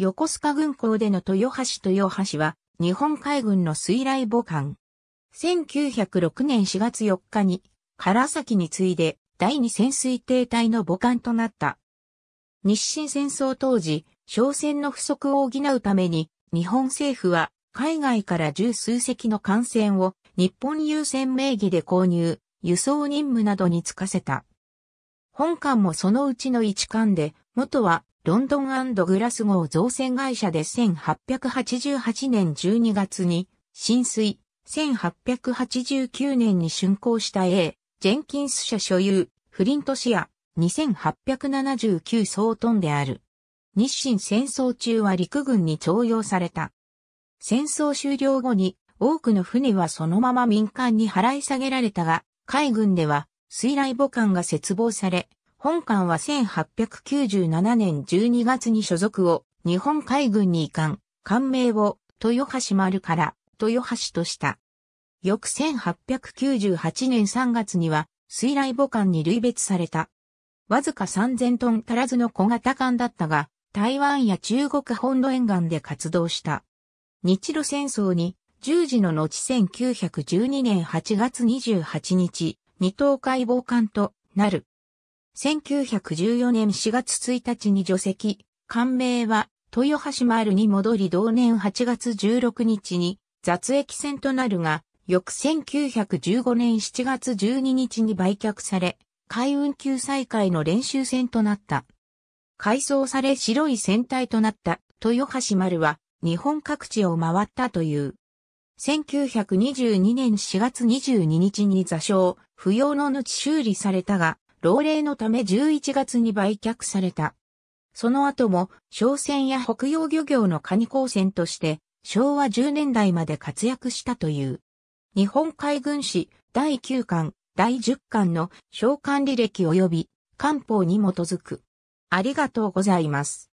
横須賀軍港での豊橋豊橋は、日本海軍の水雷母艦。1906年4月4日に、唐崎に次いで、第二潜水艇隊の母艦となった。日清戦争当時、商船の不足を補うために、日本政府は、海外から十数隻の艦船を、日本優先名義で購入、輸送任務などに就かせた。本艦もそのうちの一艦で、元はロンドングラスゴー造船会社で1888年12月に浸水、1889年に竣工した A、ジェンキンス社所有、フリントシア、2879総トンである。日清戦争中は陸軍に徴用された。戦争終了後に多くの船はそのまま民間に払い下げられたが、海軍では水雷母艦が切望され、本艦は1897年12月に所属を日本海軍に移管、艦名を豊橋丸から豊橋とした。翌1898年3月には水雷母艦に類別された。わずか3000トン足らずの小型艦だったが、台湾や中国本土沿岸で活動した。日露戦争に十時の後1912年8月28日、二等海防艦となる。1914年4月1日に除籍、官名は豊橋丸に戻り同年8月16日に雑役船となるが、翌1915年7月12日に売却され、海運救済会の練習船となった。改装され白い船体となった豊橋丸は日本各地を回ったという。1922年4月22日に座礁、不要の後修理されたが、老齢のため11月に売却された。その後も、商船や北洋漁業のカニ鉱船として、昭和10年代まで活躍したという。日本海軍史第9巻、第10巻の召喚履歴及び官報に基づく。ありがとうございます。